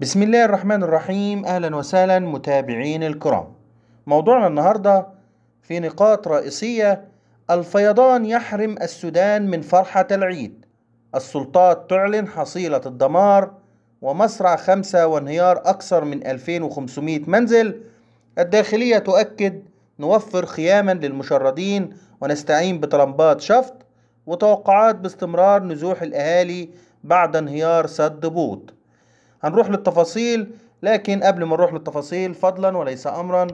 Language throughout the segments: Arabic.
بسم الله الرحمن الرحيم اهلا وسهلا متابعين الكرام موضوعنا النهارده في نقاط رئيسيه الفيضان يحرم السودان من فرحه العيد السلطات تعلن حصيله الدمار ومصرع خمسة وانهيار أكثر من 2500 منزل الداخلية تؤكد نوفر خياما للمشردين ونستعين بطلمبات شفط وتوقعات باستمرار نزوح الأهالي بعد انهيار سد بوط هنروح للتفاصيل لكن قبل ما نروح للتفاصيل فضلا وليس امرا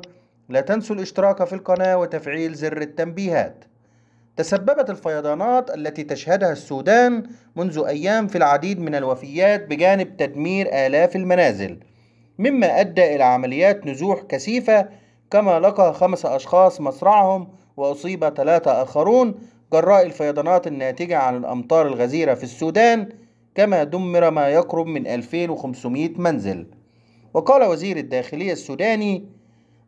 لا تنسوا الاشتراك في القناة وتفعيل زر التنبيهات تسببت الفيضانات التي تشهدها السودان منذ أيام في العديد من الوفيات بجانب تدمير آلاف المنازل مما أدى إلى عمليات نزوح كثيفة كما لقى خمسة أشخاص مصرعهم وأصيب ثلاثة آخرون جراء الفيضانات الناتجة عن الأمطار الغزيرة في السودان كما دمر ما يقرب من 2500 منزل وقال وزير الداخلية السوداني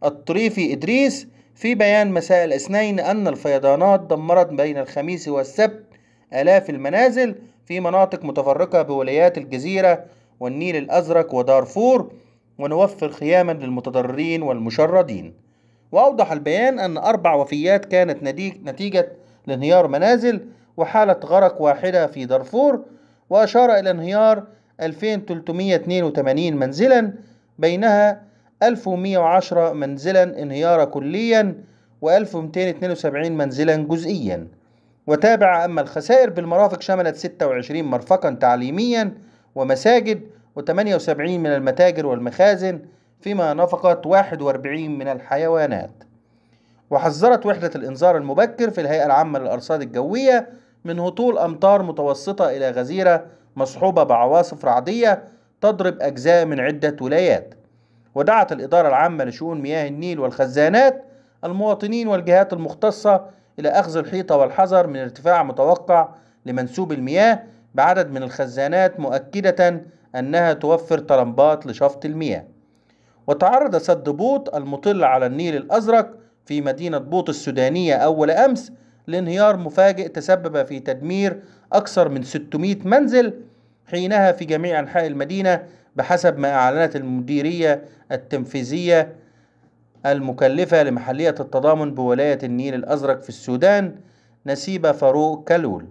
الطريفي إدريس في بيان مساء الاثنين أن الفيضانات دمرت بين الخميس والسبت آلاف المنازل في مناطق متفرقة بولايات الجزيرة والنيل الأزرق ودارفور ونوفر خياما للمتضررين والمشردين وأوضح البيان أن أربع وفيات كانت نتيجة لانهيار منازل وحالة غرق واحدة في دارفور وأشار إلى انهيار 2382 منزلا بينها 1110 منزلا انهيار كليا و1272 منزلا جزئيا وتابع أما الخسائر بالمرافق شملت 26 مرفقا تعليميا ومساجد و78 من المتاجر والمخازن فيما نفقت 41 من الحيوانات وحذرت وحدة الإنذار المبكر في الهيئة العامة للأرصاد الجوية من هطول أمطار متوسطة إلى غزيرة مصحوبة بعواصف رعدية تضرب أجزاء من عدة ولايات ودعت الإدارة العامة لشؤون مياه النيل والخزانات المواطنين والجهات المختصة إلى أخذ الحيطة والحذر من ارتفاع متوقع لمنسوب المياه بعدد من الخزانات مؤكدة أنها توفر طلمبات لشفط المياه وتعرض سد بوط المطل على النيل الأزرق في مدينة بوط السودانية أول أمس لانهيار مفاجئ تسبب في تدمير أكثر من 600 منزل حينها في جميع أنحاء المدينة بحسب ما أعلنت المديرية التنفيذية المكلفة لمحلية التضامن بولاية النيل الأزرق في السودان نسيبة فاروق كلول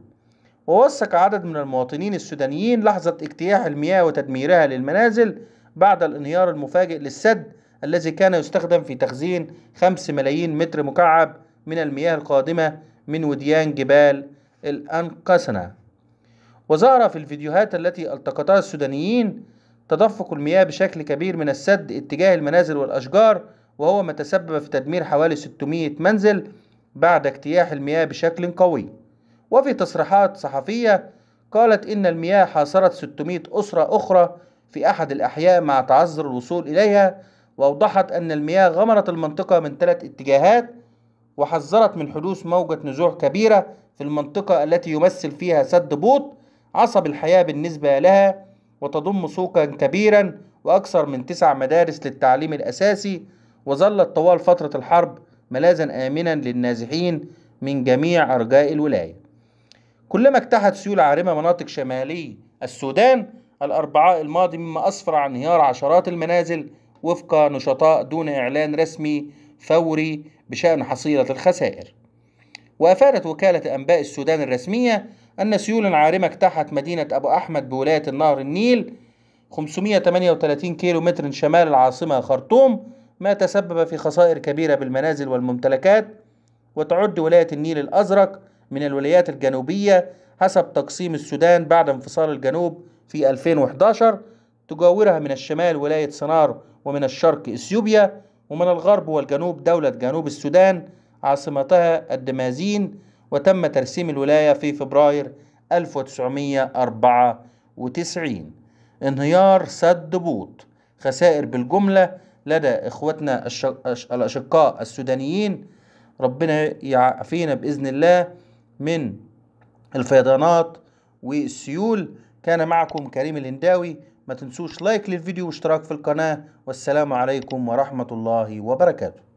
ووثق عدد من المواطنين السودانيين لحظة اجتياح المياه وتدميرها للمنازل بعد الانهيار المفاجئ للسد الذي كان يستخدم في تخزين 5 ملايين متر مكعب من المياه القادمة من وديان جبال الأنقسنة وظهر في الفيديوهات التي التقطها السودانيين تدفق المياه بشكل كبير من السد اتجاه المنازل والأشجار وهو ما تسبب في تدمير حوالي 600 منزل بعد اجتياح المياه بشكل قوي وفي تصريحات صحفية قالت إن المياه حاصرت 600 أسرة أخرى في أحد الأحياء مع تعذر الوصول إليها وأوضحت أن المياه غمرت المنطقة من ثلاث اتجاهات وحذرت من حدوث موجة نزوح كبيرة في المنطقة التي يمثل فيها سد بوط عصب الحياة بالنسبة لها وتضم سوقا كبيرا وأكثر من تسع مدارس للتعليم الأساسي وظلت طوال فترة الحرب ملاذا آمنا للنازحين من جميع أرجاء الولاية كلما اجتاحت سيول عارمة مناطق شمالي السودان الأربعاء الماضي مما أسفر عن انهيار عشرات المنازل وفق نشطاء دون إعلان رسمي فوري بشأن حصيلة الخسائر وأفادت وكالة أنباء السودان الرسمية أن سيولا عارمة اجتاحت مدينة أبو أحمد بولاية النهر النيل 538 كيلو متر شمال العاصمة خرطوم ما تسبب في خسائر كبيرة بالمنازل والممتلكات وتعد ولاية النيل الأزرق من الولايات الجنوبية حسب تقسيم السودان بعد انفصال الجنوب في 2011 تجاورها من الشمال ولاية سنار ومن الشرق إثيوبيا ومن الغرب والجنوب دولة جنوب السودان عاصمتها الدمازين وتم ترسيم الولاية في فبراير 1994 انهيار سد بوط خسائر بالجملة لدى إخوتنا الأشقاء السودانيين ربنا يعافينا بإذن الله من الفيضانات والسيول كان معكم كريم الهنداوي ما تنسوش لايك للفيديو واشتراك في القناة والسلام عليكم ورحمة الله وبركاته